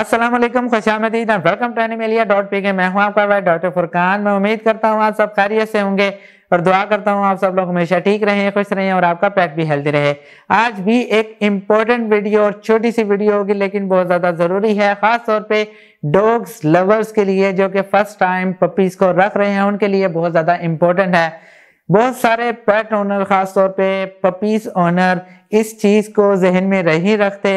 असलम खुशामदीद welcome to Animalia dot P K मैं हूं आपका भाई डॉक्टर फुरकान मैं उम्मीद करता हूं आप सब खैरियत से होंगे और दुआ करता हूं आप सब लोग हमेशा ठीक रहें खुश रहें और आपका पेट भी हेल्दी रहे आज भी एक इम्पोर्टेंट वीडियो और छोटी सी वीडियो होगी लेकिन बहुत ज़्यादा ज़रूरी है ख़ास तौर पर डॉग्स लवर्स के लिए जो कि फर्स्ट टाइम पपीज़ को रख रहे हैं उनके लिए बहुत ज़्यादा इम्पोर्टेंट है बहुत सारे पेट ओनर ख़ास तौर पर पपीज़ ओनर इस चीज़ को जहन में नहीं रखते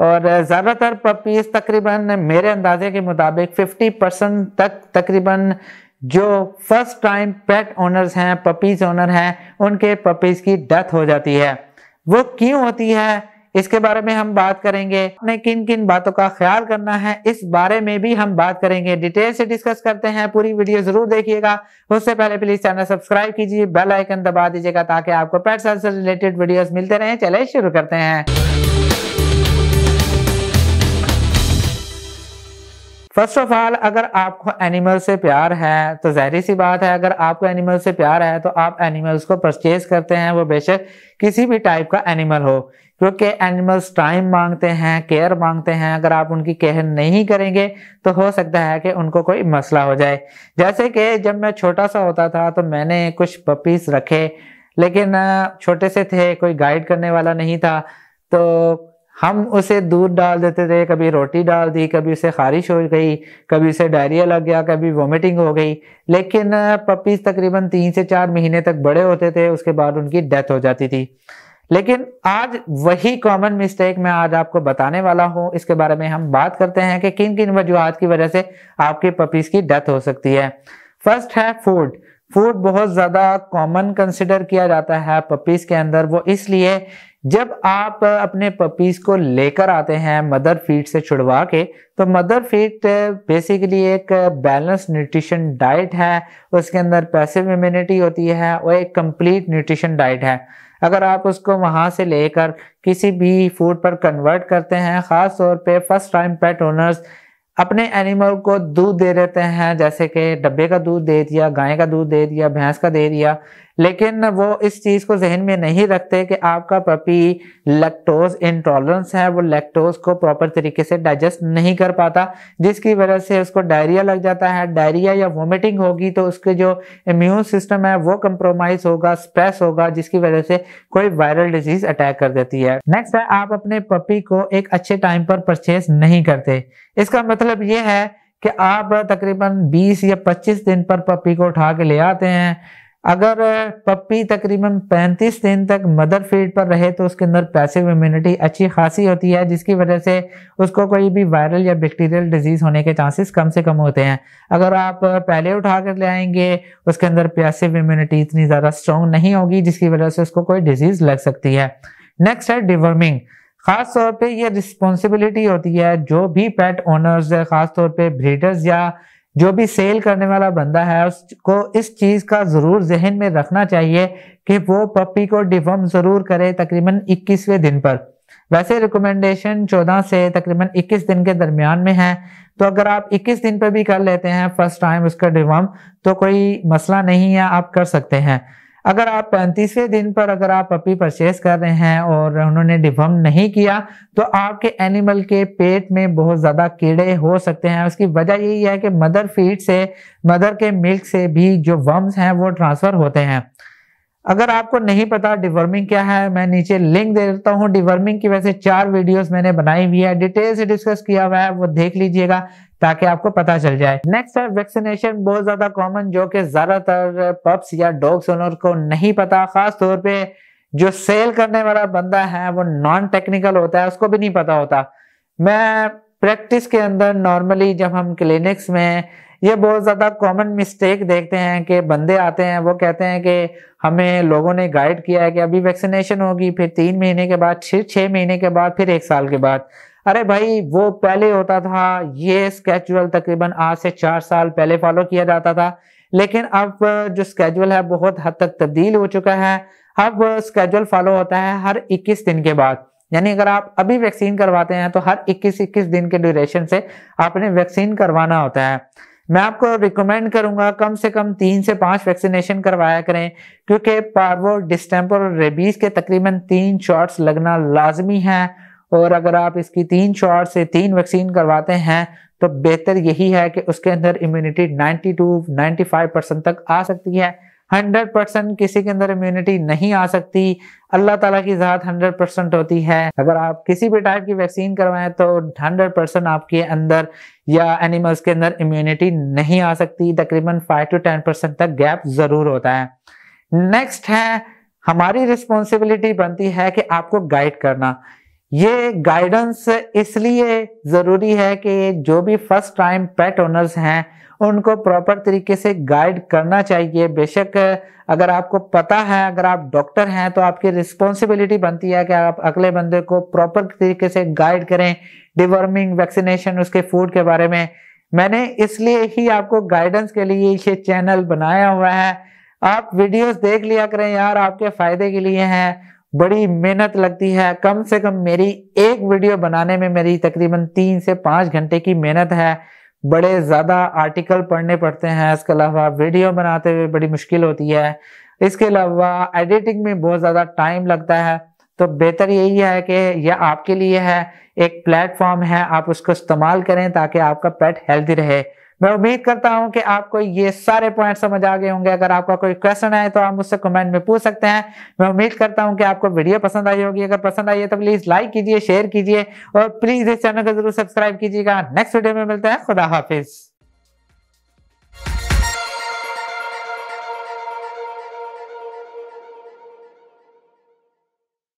और ज़्यादातर पपीज़ तकरीबन मेरे अंदाजे के मुताबिक 50 परसेंट तक तकरीबन जो फर्स्ट टाइम पेट ओनर्स हैं पपीज़ ओनर हैं उनके पपीज़ की डेथ हो जाती है वो क्यों होती है इसके बारे में हम बात करेंगे अपने किन किन बातों का ख्याल करना है इस बारे में भी हम बात करेंगे डिटेल से डिस्कस करते हैं पूरी वीडियो जरूर देखिएगा उससे पहले प्लीज चैनल सब्सक्राइब कीजिए बेल आइकन दबा दीजिएगा ताकि आपको पेट से रिलेटेड वीडियोस मिलते रहे चले शुरू करते हैं फर्स्ट ऑफ ऑल अगर आपको एनिमल से प्यार है तो जहरी सी बात है अगर आपको एनिमल से प्यार है तो आप एनिमल्स को परचेज करते हैं वो बेशक किसी भी टाइप का एनिमल हो क्योंकि एनिमल्स टाइम मांगते हैं केयर मांगते हैं अगर आप उनकी केयर नहीं करेंगे तो हो सकता है कि उनको कोई मसला हो जाए जैसे कि जब मैं छोटा सा होता था तो मैंने कुछ पपीस रखे लेकिन छोटे से थे कोई गाइड करने वाला नहीं था तो हम उसे दूध डाल देते थे कभी रोटी डाल दी कभी उसे खारिश हो गई कभी उसे डायरिया लग गया कभी वोमिटिंग हो गई लेकिन पपीज तकरीबन तीन से चार महीने तक बड़े होते थे उसके बाद उनकी डेथ हो जाती थी लेकिन आज वही कॉमन मिस्टेक मैं आज आपको बताने वाला हूँ इसके बारे में हम बात करते हैं कि किन किन वजूहत की वजह से आपके पपीज की डेथ हो सकती है फर्स्ट है फूड फूड बहुत ज्यादा कॉमन कंसिडर किया जाता है पपीज के अंदर वो इसलिए जब आप अपने पपीज को लेकर आते हैं मदर फीड से छुड़वा के तो मदर फीड बेसिकली एक बैलेंस न्यूट्रिशन डाइट है उसके अंदर पैसिव इम्यूनिटी होती है और एक कंप्लीट न्यूट्रिशन डाइट है अगर आप उसको वहाँ से लेकर किसी भी फूड पर कन्वर्ट करते हैं ख़ास तौर पे फर्स्ट टाइम पेट ओनर्स अपने एनिमल को दूध दे देते हैं जैसे कि डब्बे का दूध दे दिया गाय का दूध दे दिया भैंस का दे दिया लेकिन वो इस चीज़ को जहन में नहीं रखते कि आपका पपी लैक्टोज इंटॉलरेंस है वो लैक्टोज को प्रॉपर तरीके से डाइजेस्ट नहीं कर पाता जिसकी वजह से उसको डायरिया लग जाता है डायरिया या वोमिटिंग होगी तो उसके जो इम्यून सिस्टम है वो कंप्रोमाइज होगा स्ट्रेस होगा जिसकी वजह से कोई वायरल डिजीज अटैक कर देती है नेक्स्ट है आप अपने पपी को एक अच्छे टाइम पर परचेज नहीं करते इसका मतलब ये है कि आप तकरीबन 20 या 25 दिन पर पपी को उठा के ले आते हैं अगर पप्पी तकरीबन 35 दिन तक मदर फीड पर रहे तो उसके अंदर पैसिव इम्यूनिटी अच्छी खासी होती है जिसकी वजह से उसको कोई भी वायरल या बैक्टीरियल डिजीज़ होने के चांसेस कम से कम होते हैं अगर आप पहले उठा कर ले आएंगे उसके अंदर पैसिव इम्यूनिटी इतनी ज़्यादा स्ट्रॉन्ग नहीं होगी जिसकी वजह से उसको कोई डिजीज़ लग सकती है नेक्स्ट है डिवर्मिंग खास तौर पे ये रिस्पॉन्सिबिलिटी होती है जो भी पेट ओनर्स खास तौर पे ब्रीडर्स या जो भी सेल करने वाला बंदा है उसको इस चीज़ का ज़रूर जहन में रखना चाहिए कि वो पपी को डिफॉर्म ज़रूर करे तकरीबन 21वें दिन पर वैसे रिकमेंडेशन 14 से तकरीबन 21 दिन के दरमियान में है तो अगर आप 21 दिन पर भी कर लेते हैं फर्स्ट टाइम उसका डिफॉर्म तो कोई मसला नहीं है आप कर सकते हैं अगर आप पैंतीसवें दिन पर अगर आप पपी परचेस कर रहे हैं और उन्होंने डिफर्म नहीं किया तो आपके एनिमल के पेट में बहुत ज़्यादा कीड़े हो सकते हैं उसकी वजह यही है कि मदर फीड से मदर के मिल्क से भी जो वम्स हैं वो ट्रांसफ़र होते हैं अगर आपको नहीं पता डिवर्मिंग क्या है मैं नीचे लिंक दे देता हूँ डिवर्मिंग की वैसे चार वीडियोस मैंने बनाई हुई है डिटेल से डिस्कस किया हुआ है वो देख लीजिएगा ताकि आपको पता चल जाए नेक्स्ट है वैक्सीनेशन बहुत ज्यादा कॉमन जो कि ज्यादातर पब्स या डॉग्स ओनर को नहीं पता खास तौर पे जो सेल करने वाला बंदा है वो नॉन टेक्निकल होता है उसको भी नहीं पता होता मैं प्रैक्टिस के अंदर नॉर्मली जब हम क्लिनिक्स में ये बहुत ज़्यादा कॉमन मिस्टेक देखते हैं कि बंदे आते हैं वो कहते हैं कि हमें लोगों ने गाइड किया है कि अभी वैक्सीनेशन होगी फिर तीन महीने के बाद फिर छः महीने के बाद फिर एक साल के बाद अरे भाई वो पहले होता था ये स्केजुअल तकरीबन आज से चार साल पहले फॉलो किया जाता था लेकिन अब जो स्केजुअल है बहुत हद तक तब्दील हो चुका है अब स्केजुअल फॉलो होता है हर 21 दिन के बाद यानी अगर आप अभी वैक्सीन करवाते हैं तो हर 21-21 दिन के ड्यूरेशन से आपने वैक्सीन करवाना होता है मैं आपको रिकमेंड करूंगा कम से कम तीन से पांच वैक्सीनेशन करवाया करें क्योंकि पार्वो डिस्टेम्पर और रेबीज के तकरीबन तीन शॉट्स लगना लाजमी है और अगर आप इसकी तीन शॉट से तीन वैक्सीन करवाते हैं तो बेहतर यही है कि उसके अंदर इम्यूनिटी 92 95 परसेंट तक आ सकती है हंड्रेड परसेंट किसी के अंदर इम्यूनिटी नहीं आ सकती अल्लाह ताला की ज़ात हंड्रेड परसेंट होती है अगर आप किसी भी टाइप की वैक्सीन करवाएं तो हंड्रेड परसेंट आपके अंदर या एनिमल्स के अंदर इम्यूनिटी नहीं आ सकती तकरीबन फाइव टू टेन परसेंट तक गैप ज़रूर होता है नेक्स्ट है हमारी रिस्पॉन्सिबिलिटी बनती है कि आपको गाइड करना ये गाइडेंस इसलिए ज़रूरी है कि जो भी फर्स्ट टाइम पेट ओनर्स हैं उनको प्रॉपर तरीके से गाइड करना चाहिए बेशक अगर आपको पता है अगर आप डॉक्टर हैं तो आपकी रिस्पॉन्सिबिलिटी बनती है कि आप अगले बंदे को प्रॉपर तरीके से गाइड करें डिवर्मिंग वैक्सीनेशन उसके फूड के बारे में मैंने इसलिए ही आपको गाइडेंस के लिए ये चैनल बनाया हुआ है आप वीडियोस देख लिया करें यार आपके फ़ायदे के लिए हैं बड़ी मेहनत लगती है कम से कम मेरी एक वीडियो बनाने में मेरी तकरीबन तीन से पाँच घंटे की मेहनत है बड़े ज़्यादा आर्टिकल पढ़ने पड़ते हैं इसके अलावा वीडियो बनाते हुए बड़ी मुश्किल होती है इसके अलावा एडिटिंग में बहुत ज़्यादा टाइम लगता है तो बेहतर यही है कि यह आपके लिए है एक प्लेटफॉर्म है आप उसको इस्तेमाल करें ताकि आपका पेट हेल्दी रहे मैं उम्मीद करता हूं कि आपको ये सारे पॉइंट समझ आ गए होंगे अगर आपका कोई क्वेश्चन है तो आप मुझसे कमेंट में पूछ सकते हैं मैं उम्मीद करता हूं कि आपको वीडियो पसंद आई होगी अगर पसंद आई है तो प्लीज़ लाइक कीजिए शेयर कीजिए और प्लीज़ इस चैनल को जरूर सब्सक्राइब कीजिएगा नेक्स्ट वीडियो में मिलते हैं खुदा हाफिज़